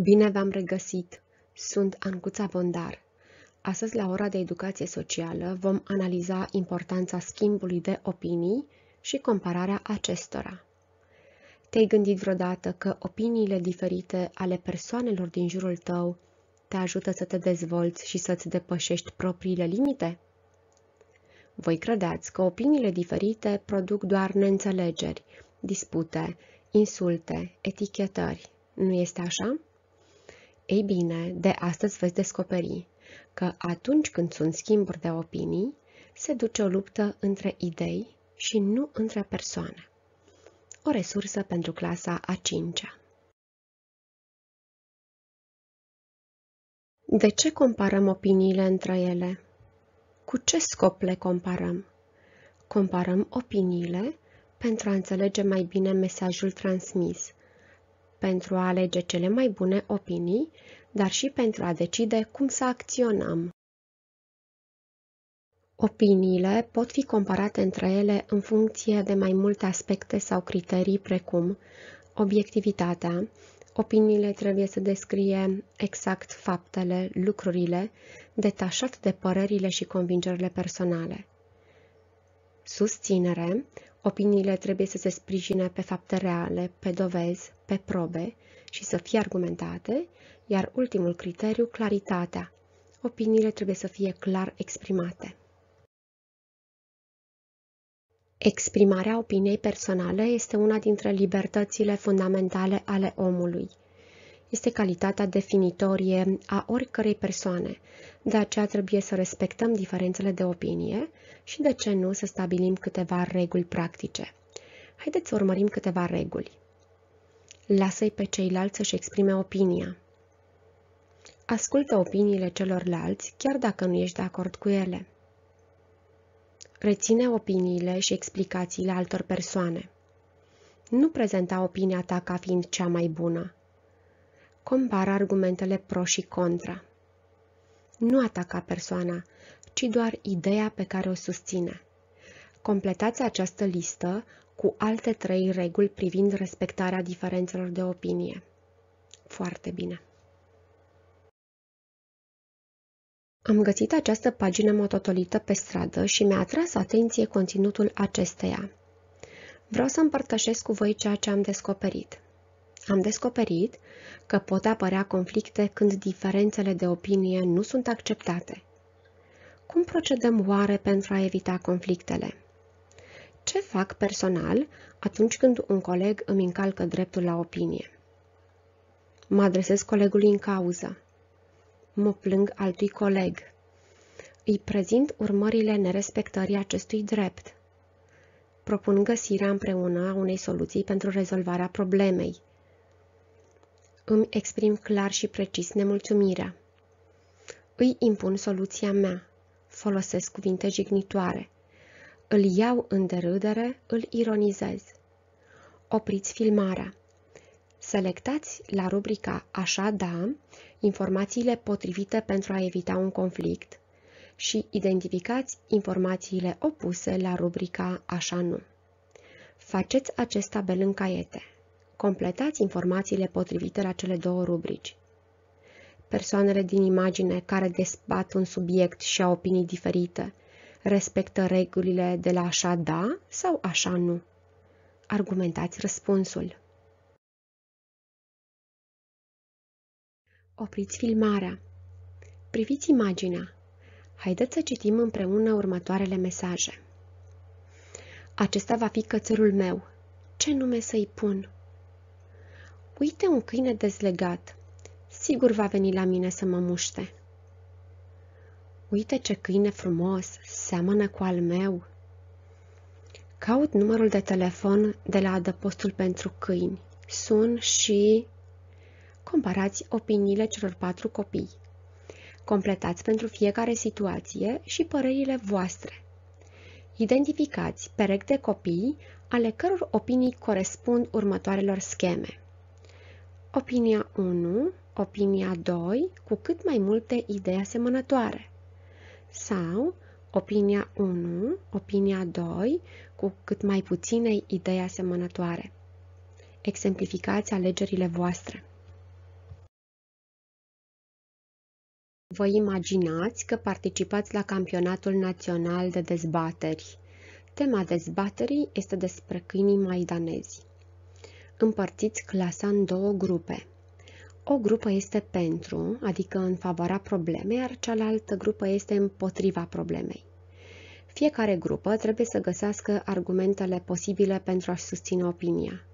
Bine v-am regăsit! Sunt Ancuța Bondar. Astăzi, la ora de educație socială, vom analiza importanța schimbului de opinii și compararea acestora. Te-ai gândit vreodată că opiniile diferite ale persoanelor din jurul tău te ajută să te dezvolți și să-ți depășești propriile limite? Voi credeți că opiniile diferite produc doar neînțelegeri, dispute, insulte, etichetări. Nu este așa? Ei bine, de astăzi veți descoperi că atunci când sunt schimburi de opinii, se duce o luptă între idei și nu între persoane. O resursă pentru clasa a 5-a. De ce comparăm opiniile între ele? Cu ce scop le comparăm? Comparăm opiniile pentru a înțelege mai bine mesajul transmis, pentru a alege cele mai bune opinii, dar și pentru a decide cum să acționăm. Opiniile pot fi comparate între ele în funcție de mai multe aspecte sau criterii precum obiectivitatea, opiniile trebuie să descrie exact faptele, lucrurile, detașat de părerile și convingerile personale. Susținere, Opiniile trebuie să se sprijine pe fapte reale, pe dovezi, pe probe și să fie argumentate, iar ultimul criteriu, claritatea. Opiniile trebuie să fie clar exprimate. Exprimarea opiniei personale este una dintre libertățile fundamentale ale omului este calitatea definitorie a oricărei persoane. De aceea trebuie să respectăm diferențele de opinie și, de ce nu, să stabilim câteva reguli practice. Haideți să urmărim câteva reguli. Lasă-i pe ceilalți să-și exprime opinia. Ascultă opiniile celorlalți, chiar dacă nu ești de acord cu ele. Reține opiniile și explicațiile altor persoane. Nu prezenta opinia ta ca fiind cea mai bună compara argumentele pro și contra. Nu ataca persoana, ci doar ideea pe care o susține. Completați această listă cu alte trei reguli privind respectarea diferențelor de opinie. Foarte bine! Am găsit această pagină mototolită pe stradă și mi-a atras atenție conținutul acesteia. Vreau să împărtășesc cu voi ceea ce am descoperit. Am descoperit că pot apărea conflicte când diferențele de opinie nu sunt acceptate. Cum procedăm oare pentru a evita conflictele? Ce fac personal atunci când un coleg îmi încalcă dreptul la opinie? Mă adresez colegului în cauză. Mă plâng altui coleg. Îi prezint urmările nerespectării acestui drept. Propun găsirea împreună a unei soluții pentru rezolvarea problemei. Îmi exprim clar și precis nemulțumirea. Îi impun soluția mea. Folosesc cuvinte jignitoare. Îl iau în derâdere, îl ironizez. Opriți filmarea. Selectați la rubrica Așa da informațiile potrivite pentru a evita un conflict și identificați informațiile opuse la rubrica Așa nu. Faceți acest tabel în caiete. Completați informațiile potrivite la cele două rubrici. Persoanele din imagine care despat un subiect și au opinii diferite respectă regulile de la așa da sau așa nu. Argumentați răspunsul. Opriți filmarea. Priviți imaginea. Haideți să citim împreună următoarele mesaje. Acesta va fi cățărul meu. Ce nume să-i pun? Uite un câine dezlegat. Sigur va veni la mine să mă muște. Uite ce câine frumos, seamănă cu al meu. Caut numărul de telefon de la adăpostul pentru câini. Sun și... Comparați opiniile celor patru copii. Completați pentru fiecare situație și părerile voastre. Identificați perechi de copii ale căror opinii corespund următoarelor scheme. Opinia 1, opinia 2, cu cât mai multe idei asemănătoare. Sau opinia 1, opinia 2, cu cât mai puține idei asemănătoare. Exemplificați alegerile voastre. Vă imaginați că participați la campionatul național de dezbateri. Tema dezbaterii este despre câinii maidanezi împărțiți clasa în două grupe. O grupă este pentru, adică în favoarea problemei, iar cealaltă grupă este împotriva problemei. Fiecare grupă trebuie să găsească argumentele posibile pentru a-și susține opinia.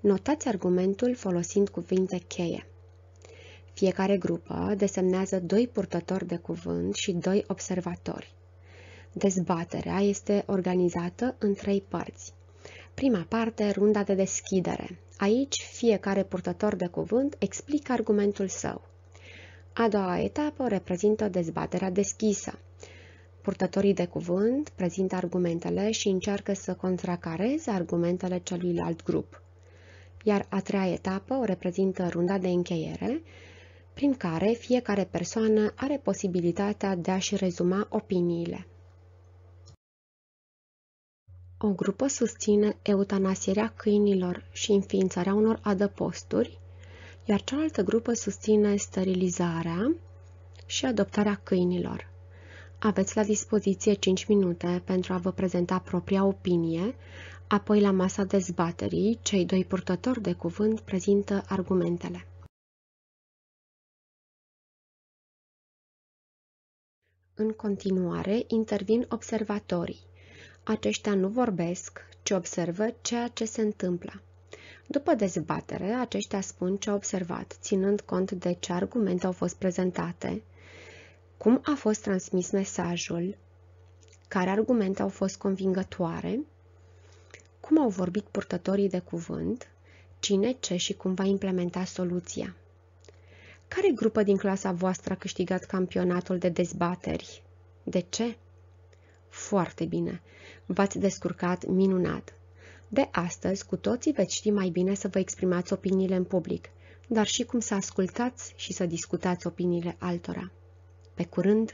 Notați argumentul folosind cuvinte cheie. Fiecare grupă desemnează doi purtători de cuvânt și doi observatori. Dezbaterea este organizată în trei părți. Prima parte, runda de deschidere. Aici, fiecare purtător de cuvânt explică argumentul său. A doua etapă reprezintă dezbaterea deschisă. Purtătorii de cuvânt prezintă argumentele și încearcă să contracareze argumentele celuilalt grup. Iar a treia etapă o reprezintă runda de încheiere, prin care fiecare persoană are posibilitatea de a-și rezuma opiniile. O grupă susține eutanasierea câinilor și înființarea unor adăposturi, iar cealaltă grupă susține sterilizarea și adoptarea câinilor. Aveți la dispoziție 5 minute pentru a vă prezenta propria opinie, apoi la masa dezbaterii, cei doi purtători de cuvânt prezintă argumentele. În continuare, intervin observatorii. Aceștia nu vorbesc, ci observă ceea ce se întâmplă. După dezbatere, aceștia spun ce au observat, ținând cont de ce argumente au fost prezentate, cum a fost transmis mesajul, care argumente au fost convingătoare, cum au vorbit purtătorii de cuvânt, cine, ce și cum va implementa soluția. Care grupă din clasa voastră a câștigat campionatul de dezbateri? De ce? Foarte bine. V-ați descurcat minunat. De astăzi, cu toții veți ști mai bine să vă exprimați opiniile în public, dar și cum să ascultați și să discutați opiniile altora. Pe curând!